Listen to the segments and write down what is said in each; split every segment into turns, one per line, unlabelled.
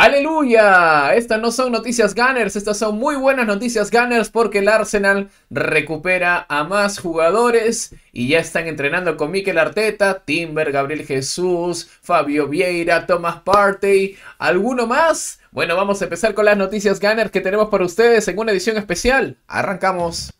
¡Aleluya! Estas no son noticias Gunners, estas son muy buenas noticias Gunners porque el Arsenal recupera a más jugadores y ya están entrenando con Mikel Arteta, Timber, Gabriel Jesús, Fabio Vieira, Thomas Partey, ¿alguno más? Bueno, vamos a empezar con las noticias Gunners que tenemos para ustedes en una edición especial. ¡Arrancamos!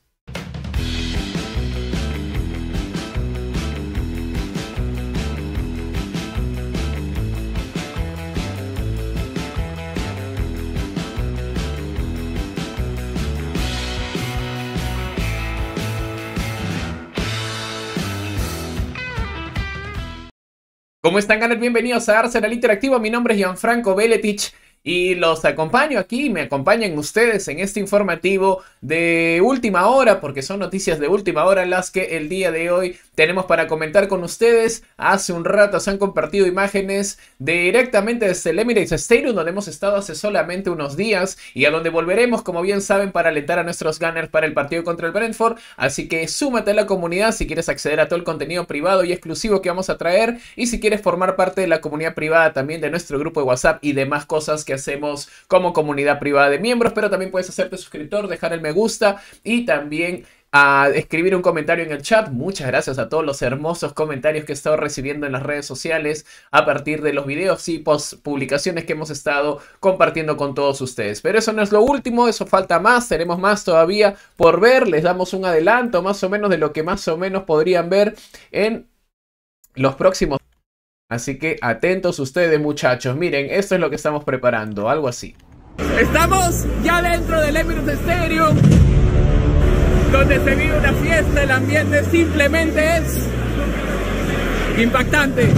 ¿Cómo están, ganas? Bienvenidos a Arsenal Interactivo. Mi nombre es Gianfranco Beletich y los acompaño aquí, me acompañan ustedes en este informativo de última hora, porque son noticias de última hora las que el día de hoy tenemos para comentar con ustedes. Hace un rato se han compartido imágenes directamente desde el Emirates Stadium, donde hemos estado hace solamente unos días y a donde volveremos, como bien saben, para alentar a nuestros gunners para el partido contra el Brentford. Así que súmate a la comunidad si quieres acceder a todo el contenido privado y exclusivo que vamos a traer y si quieres formar parte de la comunidad privada también de nuestro grupo de WhatsApp y demás cosas que hacemos como comunidad privada de miembros, pero también puedes hacerte suscriptor, dejar el me gusta y también a ah, escribir un comentario en el chat. Muchas gracias a todos los hermosos comentarios que he estado recibiendo en las redes sociales a partir de los videos y post publicaciones que hemos estado compartiendo con todos ustedes. Pero eso no es lo último, eso falta más, tenemos más todavía por ver. Les damos un adelanto más o menos de lo que más o menos podrían ver en los próximos Así que atentos ustedes muchachos, miren, esto es lo que estamos preparando, algo así. Estamos ya dentro del Emirates Stereo donde se vive una fiesta, el ambiente simplemente es impactante.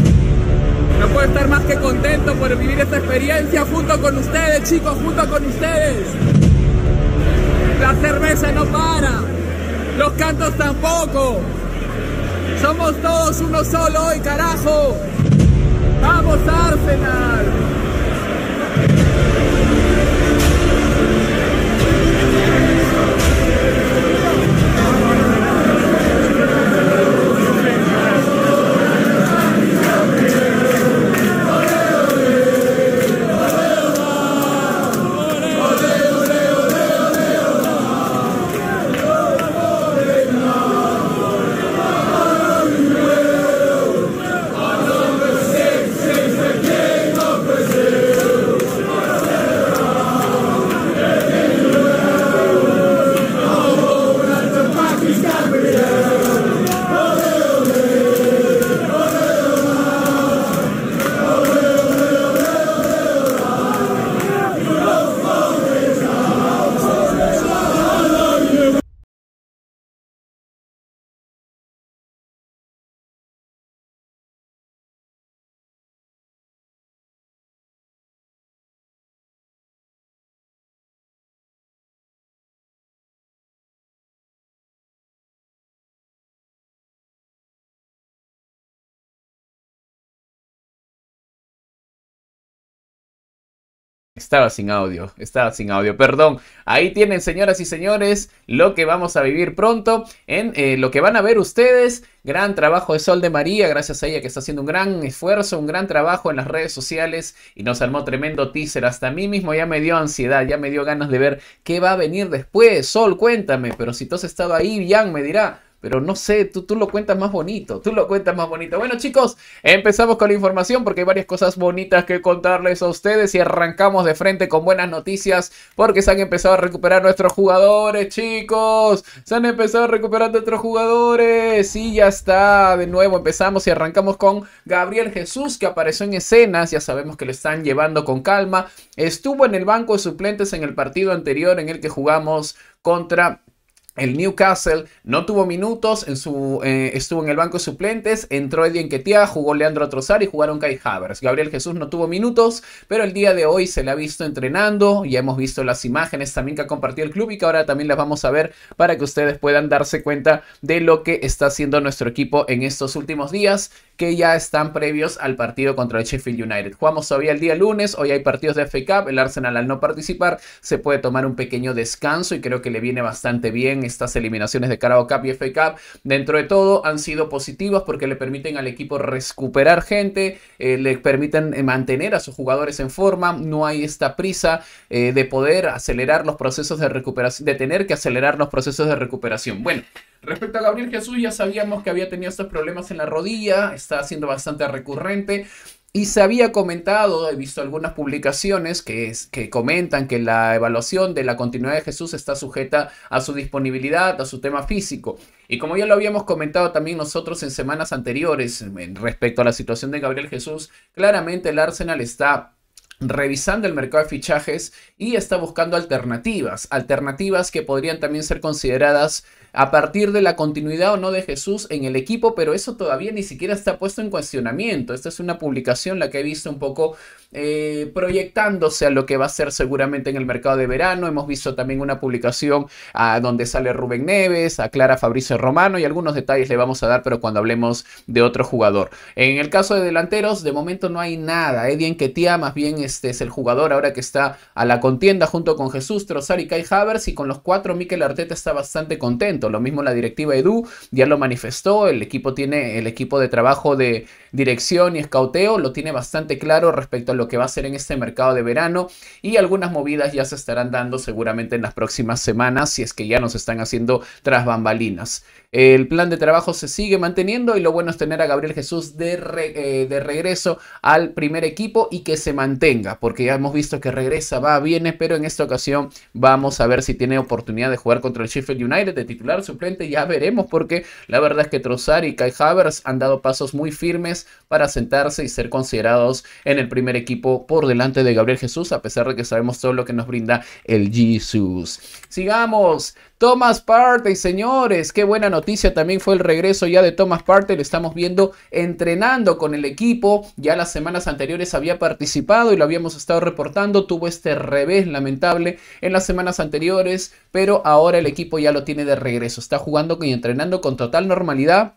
No puedo estar más que contento por vivir esta experiencia junto con ustedes, chicos, junto con ustedes. La cerveza no para, los cantos tampoco. Somos todos uno solo hoy, carajo. ¡Vamos Arsenal! Estaba sin audio, estaba sin audio, perdón. Ahí tienen, señoras y señores, lo que vamos a vivir pronto en eh, lo que van a ver ustedes. Gran trabajo de Sol de María, gracias a ella que está haciendo un gran esfuerzo, un gran trabajo en las redes sociales y nos armó tremendo teaser. Hasta a mí mismo ya me dio ansiedad, ya me dio ganas de ver qué va a venir después. Sol, cuéntame, pero si tú has estado ahí, bien me dirá, pero no sé, tú, tú lo cuentas más bonito, tú lo cuentas más bonito. Bueno chicos, empezamos con la información porque hay varias cosas bonitas que contarles a ustedes y arrancamos de frente con buenas noticias porque se han empezado a recuperar nuestros jugadores, chicos. Se han empezado a recuperar nuestros jugadores y ya está. De nuevo empezamos y arrancamos con Gabriel Jesús que apareció en escenas, ya sabemos que lo están llevando con calma. Estuvo en el banco de suplentes en el partido anterior en el que jugamos contra el Newcastle no tuvo minutos, eh, estuvo en el banco de suplentes, entró Eddie Enquetia, jugó Leandro Trozar y jugaron Kai Havers. Gabriel Jesús no tuvo minutos, pero el día de hoy se le ha visto entrenando, ya hemos visto las imágenes también que ha compartido el club y que ahora también las vamos a ver para que ustedes puedan darse cuenta de lo que está haciendo nuestro equipo en estos últimos días que ya están previos al partido contra el Sheffield United. Jugamos todavía el día lunes, hoy hay partidos de FA Cup, el Arsenal al no participar se puede tomar un pequeño descanso y creo que le viene bastante bien estas eliminaciones de Carabao Cup y FA Cup. Dentro de todo han sido positivas porque le permiten al equipo recuperar gente, eh, le permiten eh, mantener a sus jugadores en forma, no hay esta prisa eh, de poder acelerar los procesos de recuperación, de tener que acelerar los procesos de recuperación. Bueno, respecto a Gabriel Jesús ya sabíamos que había tenido estos problemas en la rodilla, está siendo bastante recurrente. Y se había comentado, he visto algunas publicaciones que, que comentan que la evaluación de la continuidad de Jesús está sujeta a su disponibilidad, a su tema físico. Y como ya lo habíamos comentado también nosotros en semanas anteriores respecto a la situación de Gabriel Jesús, claramente el Arsenal está revisando el mercado de fichajes y está buscando alternativas, alternativas que podrían también ser consideradas a partir de la continuidad o no de Jesús en el equipo, pero eso todavía ni siquiera está puesto en cuestionamiento. Esta es una publicación la que he visto un poco eh, proyectándose a lo que va a ser seguramente en el mercado de verano. Hemos visto también una publicación a ah, donde sale Rubén Neves, a Clara Fabricio Romano y algunos detalles le vamos a dar, pero cuando hablemos de otro jugador. En el caso de delanteros, de momento no hay nada. Edien ¿eh? Ketia más bien es este es el jugador ahora que está a la contienda junto con Jesús Trozar y Kai Havers y con los cuatro Mikel Arteta está bastante contento. Lo mismo la directiva Edu ya lo manifestó, el equipo tiene el equipo de trabajo de dirección y escauteo lo tiene bastante claro respecto a lo que va a ser en este mercado de verano y algunas movidas ya se estarán dando seguramente en las próximas semanas si es que ya nos están haciendo tras bambalinas. El plan de trabajo se sigue manteniendo y lo bueno es tener a Gabriel Jesús de eh, regreso al primer equipo y que se mantenga porque ya hemos visto que regresa, va, viene, pero en esta ocasión vamos a ver si tiene oportunidad de jugar contra el Sheffield United de titular suplente, ya veremos, porque la verdad es que Trossard y Kai Havers han dado pasos muy firmes para sentarse y ser considerados en el primer equipo por delante de Gabriel Jesús, a pesar de que sabemos todo lo que nos brinda el Jesús. Sigamos, Thomas Partey, señores, qué buena noticia también fue el regreso ya de Thomas Partey, lo estamos viendo entrenando con el equipo, ya las semanas anteriores había participado y lo habíamos estado reportando, tuvo este revés lamentable en las semanas anteriores, pero ahora el equipo ya lo tiene de regreso, está jugando y entrenando con total normalidad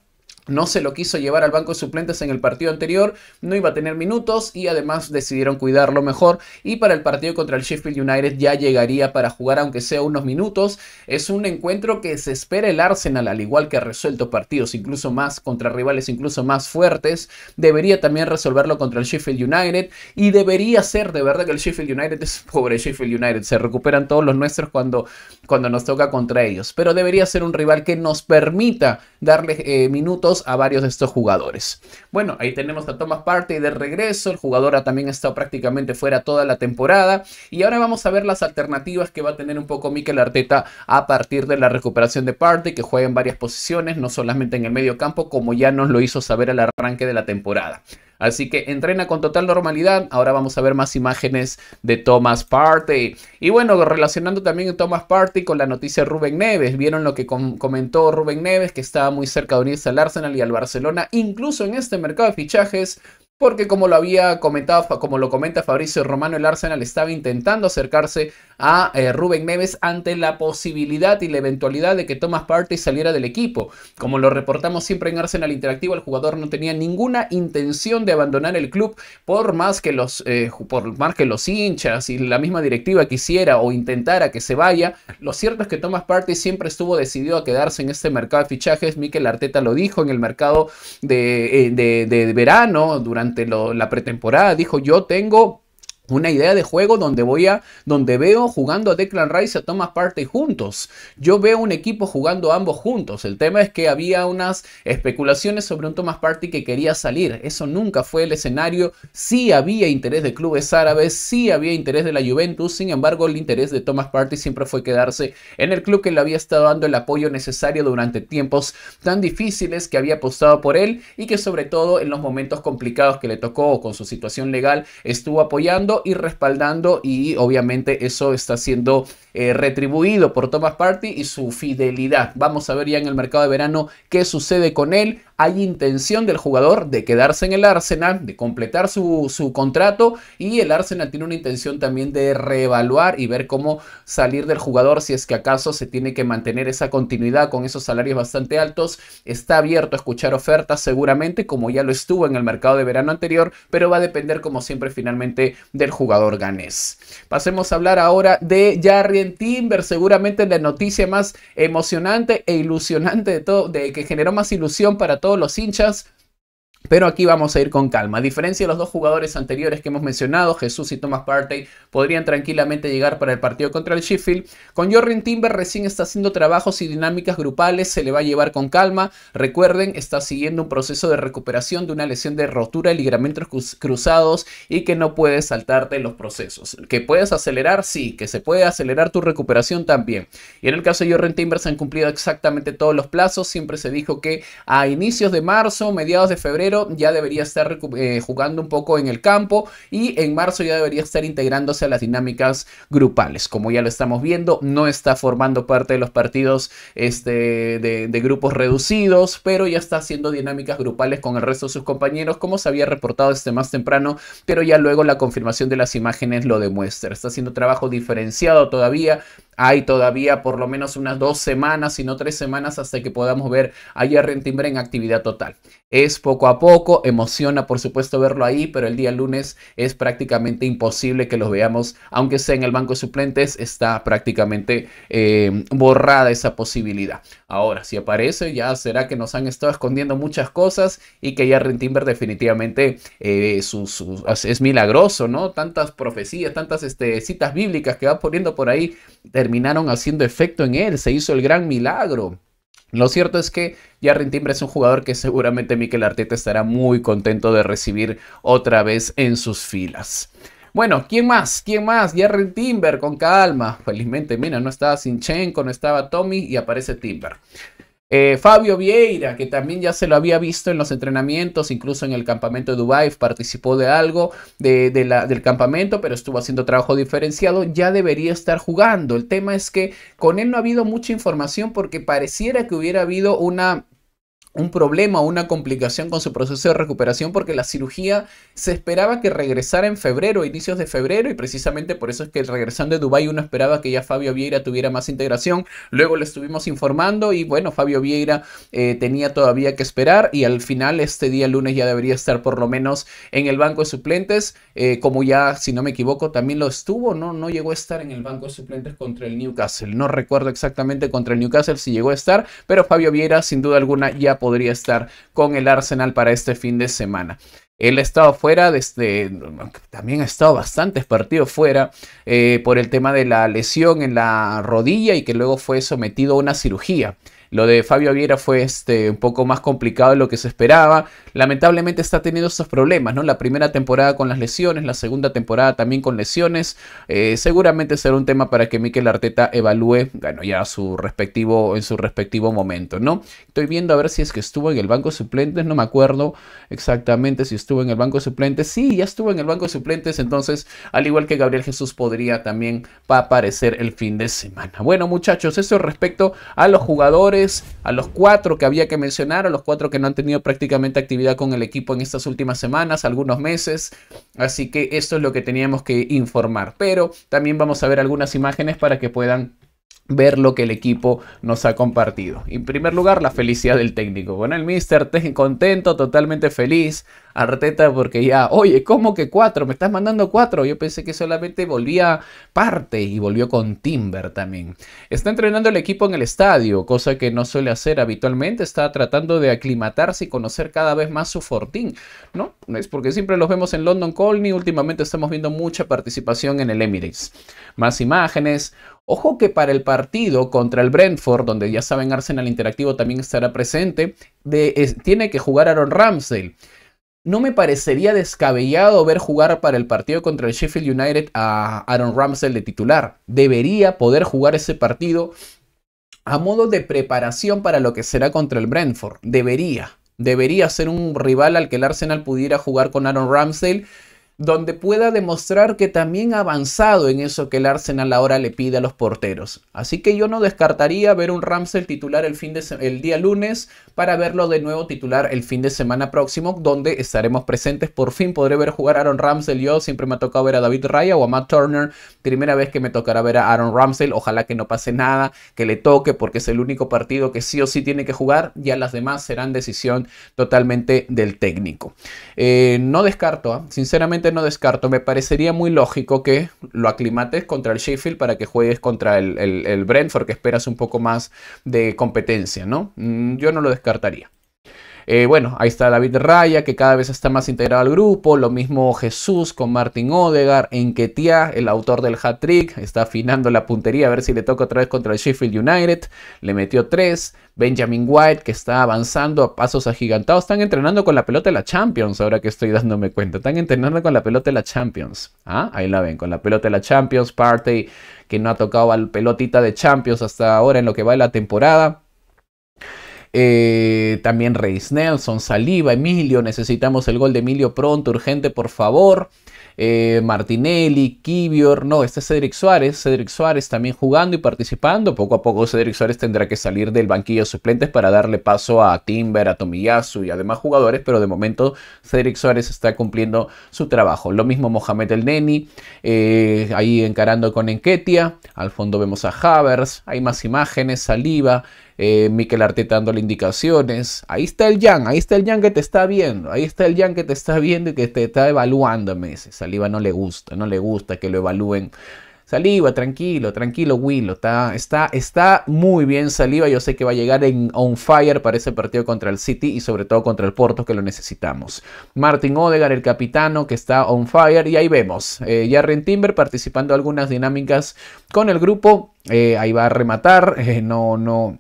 no se lo quiso llevar al banco de suplentes en el partido anterior, no iba a tener minutos y además decidieron cuidarlo mejor y para el partido contra el Sheffield United ya llegaría para jugar aunque sea unos minutos. Es un encuentro que se espera el Arsenal al igual que ha resuelto partidos incluso más contra rivales incluso más fuertes. Debería también resolverlo contra el Sheffield United y debería ser de verdad que el Sheffield United es pobre Sheffield United, se recuperan todos los nuestros cuando, cuando nos toca contra ellos, pero debería ser un rival que nos permita darle eh, minutos a varios de estos jugadores. Bueno, ahí tenemos a Thomas Partey de regreso, el jugador ha también estado prácticamente fuera toda la temporada y ahora vamos a ver las alternativas que va a tener un poco Mikel Arteta a partir de la recuperación de Partey, que juega en varias posiciones, no solamente en el medio campo, como ya nos lo hizo saber al arranque de la temporada. Así que entrena con total normalidad. Ahora vamos a ver más imágenes de Thomas Partey. Y bueno, relacionando también Thomas Partey con la noticia de Rubén Neves. Vieron lo que comentó Rubén Neves, que estaba muy cerca de unirse al Arsenal y al Barcelona, incluso en este mercado de fichajes. Porque como lo había comentado, como lo comenta Fabricio Romano, el Arsenal estaba intentando acercarse a eh, Rubén Neves ante la posibilidad y la eventualidad de que Thomas Partey saliera del equipo. Como lo reportamos siempre en Arsenal Interactivo, el jugador no tenía ninguna intención de abandonar el club por más que los, eh, por más que los hinchas y la misma directiva quisiera o intentara que se vaya. Lo cierto es que Thomas Partey siempre estuvo decidido a quedarse en este mercado de fichajes. Mikel Arteta lo dijo en el mercado de, eh, de, verano durante la pretemporada. Dijo yo tengo una idea de juego donde voy a donde veo jugando a Declan Rice a Thomas Partey juntos. Yo veo un equipo jugando ambos juntos. El tema es que había unas especulaciones sobre un Thomas Partey que quería salir. Eso nunca fue el escenario. Sí había interés de clubes árabes, sí había interés de la Juventus. Sin embargo, el interés de Thomas Partey siempre fue quedarse en el club que le había estado dando el apoyo necesario durante tiempos tan difíciles que había apostado por él y que sobre todo en los momentos complicados que le tocó con su situación legal estuvo apoyando y respaldando y obviamente eso está siendo eh, retribuido por Thomas Party y su fidelidad. Vamos a ver ya en el mercado de verano qué sucede con él. Hay intención del jugador de quedarse en el Arsenal, de completar su, su contrato y el Arsenal tiene una intención también de reevaluar y ver cómo salir del jugador si es que acaso se tiene que mantener esa continuidad con esos salarios bastante altos. Está abierto a escuchar ofertas seguramente como ya lo estuvo en el mercado de verano anterior, pero va a depender como siempre finalmente del jugador ganés. Pasemos a hablar ahora de Jarry Timber, seguramente la noticia más emocionante e ilusionante de todo, de que generó más ilusión para todos los hinchas, pero aquí vamos a ir con calma. A diferencia de los dos jugadores anteriores que hemos mencionado, Jesús y Thomas Partey podrían tranquilamente llegar para el partido contra el Sheffield. Con Jordan Timber recién está haciendo trabajos y dinámicas grupales, se le va a llevar con calma. Recuerden, está siguiendo un proceso de recuperación de una lesión de rotura de ligamentos cruzados y que no puedes saltarte los procesos. Que puedes acelerar, sí, que se puede acelerar tu recuperación también. Y en el caso de Jordan Timber se han cumplido exactamente todos los plazos. Siempre se dijo que a inicios de marzo, mediados de febrero, ya debería estar eh, jugando un poco en el campo y en marzo ya debería estar integrándose a las dinámicas grupales. Como ya lo estamos viendo, no está formando parte de los partidos este, de, grupos reducidos, pero ya está haciendo dinámicas grupales con el resto de sus compañeros, como se había reportado este más temprano, pero ya luego la confirmación de las imágenes lo demuestra. Está haciendo trabajo diferenciado todavía, hay todavía por lo menos unas dos semanas, si no tres semanas, hasta que podamos ver a Jarren timbre en actividad total. Es poco a poco poco. Emociona, por supuesto, verlo ahí, pero el día lunes es prácticamente imposible que los veamos, aunque sea en el banco de suplentes, está prácticamente em, borrada esa posibilidad. Ahora, si aparece, ya será que nos han estado escondiendo muchas cosas y que ya Timber definitivamente eh, es milagroso, ¿no? Tantas profecías, tantas este, citas bíblicas que va poniendo por ahí terminaron haciendo efecto en él, se hizo el gran milagro. Lo cierto es que Jarrin Timber es un jugador que seguramente Mikel Arteta estará muy contento de recibir otra vez en sus filas. Bueno, ¿quién más? ¿Quién más? Jarrin Timber, con calma. Felizmente, mira, no estaba Sinchenko, no estaba Tommy y aparece Timber. Eh, Fabio Vieira, que también ya se lo había visto en los entrenamientos, incluso en el campamento de Dubai, participó de algo del campamento, pero estuvo haciendo trabajo diferenciado, ya debería estar jugando. El tema es que con él no ha habido mucha información porque pareciera que hubiera habido una un problema o una complicación con su proceso de recuperación porque la cirugía se esperaba que regresara en febrero, inicios de febrero, y precisamente por eso es que regresando de Dubái uno esperaba que ya Fabio Vieira tuviera más integración. Luego le estuvimos informando y bueno, Fabio Vieira eh, tenía todavía que esperar y al final este día lunes ya debería estar por lo menos en el banco de suplentes, eh, como ya, si no me equivoco, también lo estuvo, ¿no? No llegó a estar en el banco de suplentes contra el Newcastle. No recuerdo exactamente contra el Newcastle si llegó a estar, pero Fabio Vieira sin duda alguna ya podría estar con el Arsenal para este fin de semana. Él ha estado fuera desde. También ha estado bastantes partidos fuera eh, por el tema de la lesión en la rodilla y que luego fue sometido a una cirugía. Lo de Fabio Viera fue este, un poco más complicado de lo que se esperaba. Lamentablemente está teniendo esos problemas, ¿no? La primera temporada con las lesiones, la segunda temporada también con lesiones. Eh, seguramente será un tema para que Miquel Arteta evalúe, bueno, ya su respectivo, en su respectivo momento, ¿no? Estoy viendo a ver si es que estuvo en el banco suplentes, no me acuerdo exactamente si estuvo en el banco de suplentes. Sí, ya estuvo en el banco de suplentes, entonces, al igual que Gabriel Jesús, podría también aparecer el fin de semana. Bueno, muchachos, eso respecto a los jugadores a los cuatro que había que mencionar, a los cuatro que no han tenido prácticamente actividad con el equipo en estas últimas semanas, algunos meses. Así que esto es lo que teníamos que informar. Pero también vamos a ver algunas imágenes para que puedan ver lo que el equipo nos ha compartido. En primer lugar, la felicidad del técnico. Bueno, el Mister contento, totalmente feliz. Arteta porque ya, oye, ¿cómo que cuatro? Me estás mandando cuatro. Yo pensé que solamente volvía parte y volvió con Timber también. Está entrenando el equipo en el estadio, cosa que no suele hacer habitualmente. Está tratando de aclimatarse y conocer cada vez más su fortín, ¿no? Es porque siempre los vemos en London Colney. Últimamente estamos viendo mucha participación en el Emirates. Más imágenes, Ojo que para el partido contra el Brentford, donde ya saben Arsenal Interactivo también estará presente, tiene que jugar Aaron Ramsdale. No me parecería descabellado ver jugar para el partido contra el Sheffield United a Aaron Ramsdale de titular. Debería poder jugar ese partido a modo de preparación para lo que será contra el Brentford. Debería. Debería ser un rival al que el Arsenal pudiera jugar con Aaron Ramsdale donde pueda demostrar que también ha avanzado en eso que el Arsenal ahora le pide a los porteros. Así que yo no descartaría ver un Ramsel titular el, fin de el día lunes, para verlo de nuevo titular el fin de semana próximo, donde estaremos presentes. Por fin podré ver jugar a Aaron Ramsdale. Yo siempre me ha tocado ver a David Raya o a Matt Turner. Primera vez que me tocará ver a Aaron Ramsdale. Ojalá que no pase nada, que le toque, porque es el único partido que sí o sí tiene que jugar. Ya las demás serán decisión totalmente del técnico. Eh, no descarto, ¿ah? sinceramente no descarto. Me parecería muy lógico que lo aclimates contra el Sheffield para que juegues contra el, el, Brentford, que esperas un poco más de competencia, ¿no? Mm, yo no lo descarto cartaría. Eh, bueno, ahí está David Raya, que cada vez está más integrado al grupo. Lo mismo Jesús con Martin Odegar, Enquetia, el autor del hat-trick, está afinando la puntería a ver si le toca otra vez contra el Sheffield United. Le metió tres. Benjamin White, que está avanzando a pasos agigantados. Están entrenando con la pelota de la Champions, ahora que estoy dándome cuenta. Están entrenando con la pelota de la Champions. Ah, ahí la ven, con la pelota de la Champions. Partey, que no ha tocado al pelotita de Champions hasta ahora en lo que va de la temporada. Eh, también Reis Nelson, Saliva Emilio. Necesitamos el gol de Emilio pronto, urgente, por favor. Eh, Martinelli, Kibior no, este es Cedric Suárez, Cedric Suárez también jugando y participando, poco a poco Cedric Suárez tendrá que salir del banquillo de suplentes para darle paso a Timber, a Tomiyasu y a demás jugadores, pero de momento Cedric Suárez está cumpliendo su trabajo, lo mismo Mohamed El Neni, eh, ahí encarando con Enketia al fondo vemos a Havers, hay más imágenes, saliva, Miquel eh, Mikel Arteta dándole indicaciones. Ahí está el Jan, ahí está el Jan que te está viendo, ahí está el Jan que te está viendo y que te está evaluando a Saliva no le gusta, no le gusta que lo evalúen. Saliva, tranquilo, tranquilo, Will. Está, está, está muy bien Saliva. Yo sé que va a llegar en on fire para ese partido contra el City y sobre todo contra el Porto, que lo necesitamos. Martin Odegar, el capitano, que está on fire. Y ahí vemos. Eh, Timber participando en algunas dinámicas con el grupo. Eh, ahí va a rematar. Eh, no, no.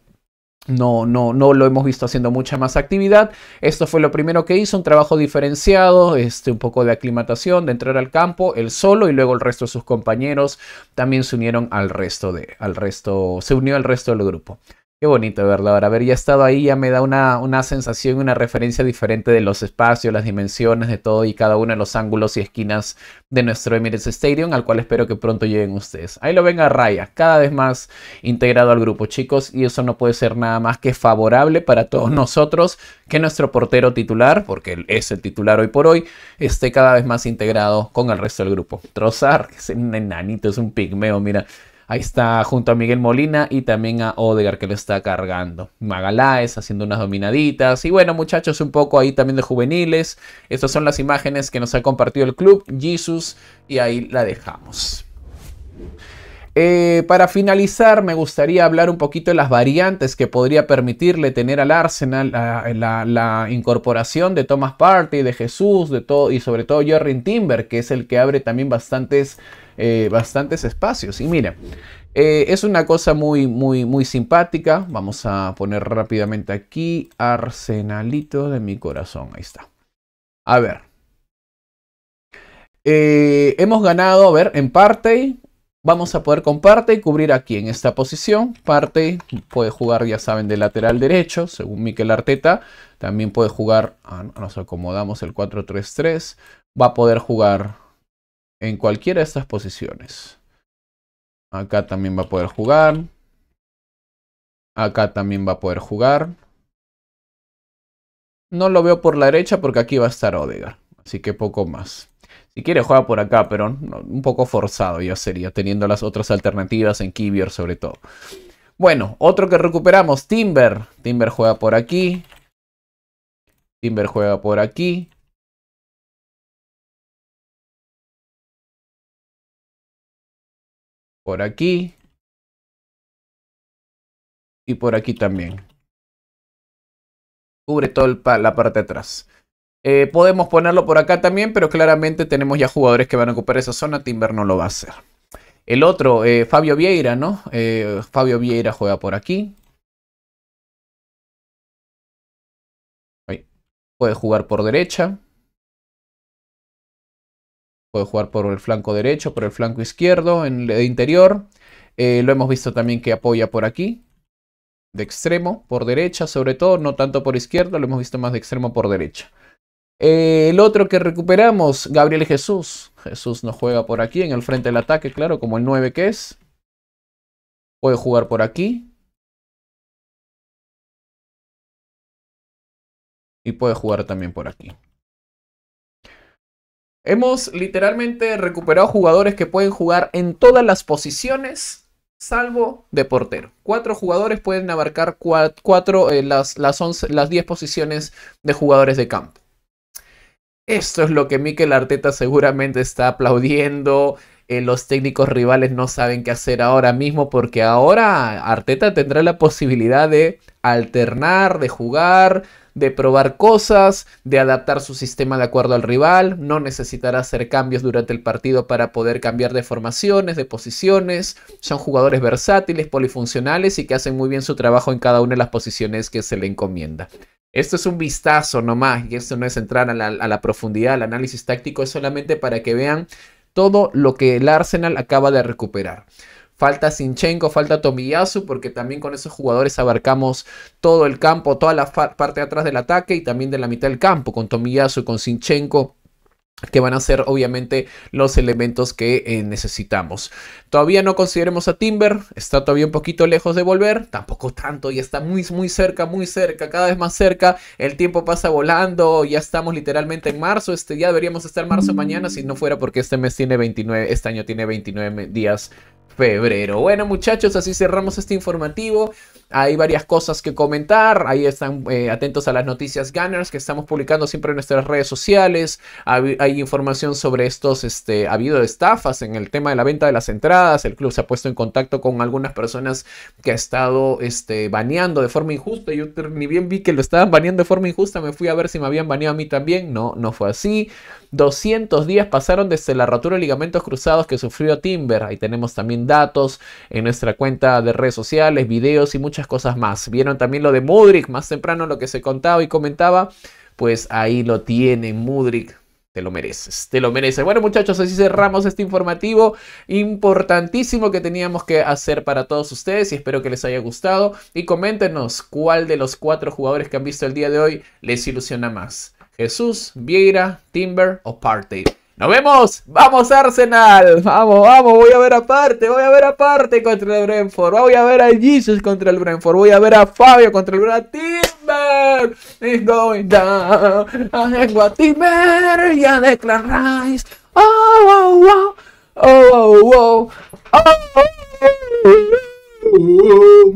No, no, no lo hemos visto haciendo mucha más actividad. Esto fue lo primero que hizo, un trabajo diferenciado, este, un poco de aclimatación, de entrar al campo, él solo y luego el resto de sus compañeros también se unieron al resto de, al resto, se unió al resto del grupo. Qué bonito, ahora Haber ya estado ahí ya me da una, una sensación, una referencia diferente de los espacios, las dimensiones, de todo y cada uno de los ángulos y esquinas de nuestro Emirates Stadium, al cual espero que pronto lleguen ustedes. Ahí lo ven a Raya, cada vez más integrado al grupo, chicos, y eso no puede ser nada más que favorable para todos nosotros que nuestro portero titular, porque él es el titular hoy por hoy, esté cada vez más integrado con el resto del grupo. Trozar, que es un enanito, es un pigmeo, mira, Ahí está junto a Miguel Molina y también a Odegar que lo está cargando. Magaláes haciendo unas dominaditas. Y bueno, muchachos, un poco ahí también de juveniles. Estas son las imágenes que nos ha compartido el club, Jesus, y ahí la dejamos. Eh, para finalizar, me gustaría hablar un poquito de las variantes que podría permitirle tener al Arsenal la, incorporación de Thomas Partey, de Jesús, de todo y sobre todo Jerry Timber, que es el que abre también bastantes eh, bastantes espacios. Y mira, eh, es una cosa muy, muy, muy simpática. Vamos a poner rápidamente aquí Arsenalito de mi corazón. Ahí está. A ver. Eh, hemos ganado, a ver, en parte. Vamos a poder con parte y cubrir aquí en esta posición. Parte puede jugar, ya saben, de lateral derecho, según Miquel Arteta. También puede jugar, ah, nos acomodamos el 4-3-3. Va a poder jugar en cualquiera de estas posiciones. Acá también va a poder jugar. Acá también va a poder jugar. No lo veo por la derecha porque aquí va a estar Odegaard. Así que poco más. Si quiere juega por acá, pero un poco forzado ya sería, teniendo las otras alternativas en kibir sobre todo. Bueno, otro que recuperamos, Timber. Timber juega por aquí. Timber juega por aquí. por aquí y por aquí también. Cubre toda la parte de atrás. Eh, podemos ponerlo por acá también, pero claramente tenemos ya jugadores que van a ocupar esa zona. Timber no lo va a hacer. El otro, eh, Fabio Vieira, ¿no? Eh, Fabio Vieira juega por aquí. Puede jugar por derecha. Puede jugar por el flanco derecho, por el flanco izquierdo, en el interior. Eh, lo hemos visto también que apoya por aquí, de extremo, por derecha sobre todo, no tanto por izquierda, lo hemos visto más de extremo por derecha. Eh, el otro que recuperamos, Gabriel Jesús. Jesús no juega por aquí, en el frente del ataque, claro, como el 9 que es. Puede jugar por aquí. Y puede jugar también por aquí. Hemos literalmente recuperado jugadores que pueden jugar en todas las posiciones, salvo de portero. Cuatro jugadores pueden abarcar eh, las, las, diez posiciones de jugadores de campo. Esto es lo que Mikel Arteta seguramente está aplaudiendo. Eh, los técnicos rivales no saben qué hacer ahora mismo porque ahora Arteta tendrá la posibilidad de alternar, de jugar, de probar cosas, de adaptar su sistema de acuerdo al rival, no necesitará hacer cambios durante el partido para poder cambiar de formaciones, de posiciones, son jugadores versátiles, polifuncionales y que hacen muy bien su trabajo en cada una de las posiciones que se le encomienda. Esto es un vistazo nomás, y esto no es entrar a la, profundidad, al análisis táctico, es solamente para que vean todo lo que el Arsenal acaba de recuperar. Falta Sinchenko, falta Tomiyasu, porque también con esos jugadores abarcamos todo el campo, toda la parte de atrás del ataque y también de la mitad del campo, con Tomiyasu, con Sinchenko que van a ser obviamente los elementos que eh, necesitamos. Todavía no consideremos a Timber, está todavía un poquito lejos de volver, tampoco tanto, ya está muy, muy cerca, muy cerca, cada vez más cerca, el tiempo pasa volando, ya estamos literalmente en marzo, este, ya deberíamos estar en marzo mañana si no fuera porque este mes tiene 29, este año tiene 29 días febrero. Bueno muchachos, así cerramos este informativo. Hay varias cosas que comentar. Ahí están eh, atentos a las noticias Gunners que estamos publicando siempre en nuestras redes sociales. Hay, información sobre estos. Este, ha habido estafas en el tema de la venta de las entradas. El club se ha puesto en contacto con algunas personas que ha estado este, baneando de forma injusta. Yo ni bien vi que lo estaban baneando de forma injusta. Me fui a ver si me habían baneado a mí también. No, no fue así. 200 días pasaron desde la rotura de ligamentos cruzados que sufrió Timber. Ahí tenemos también datos, en nuestra cuenta de redes sociales, videos y muchas cosas más. Vieron también lo de Mudrik más temprano, lo que se contaba y comentaba. Pues ahí lo tiene Mudrik te lo mereces, te lo mereces. Bueno muchachos, así cerramos este informativo importantísimo que teníamos que hacer para todos ustedes y espero que les haya gustado y coméntenos cuál de los cuatro jugadores que han visto el día de hoy les ilusiona más. Jesús, Vieira, Timber o Partey. ¡Nos vemos! ¡Vamos Arsenal! ¡Vamos, vamos! Voy a ver aparte, voy a ver aparte contra el Brentford. Voy a ver a Jesus contra el Brentford. Voy a ver a Fabio contra el Brentford. Timber is going down. a Timber y a Declan Oh, oh, oh. Oh, oh, oh. oh. oh, oh.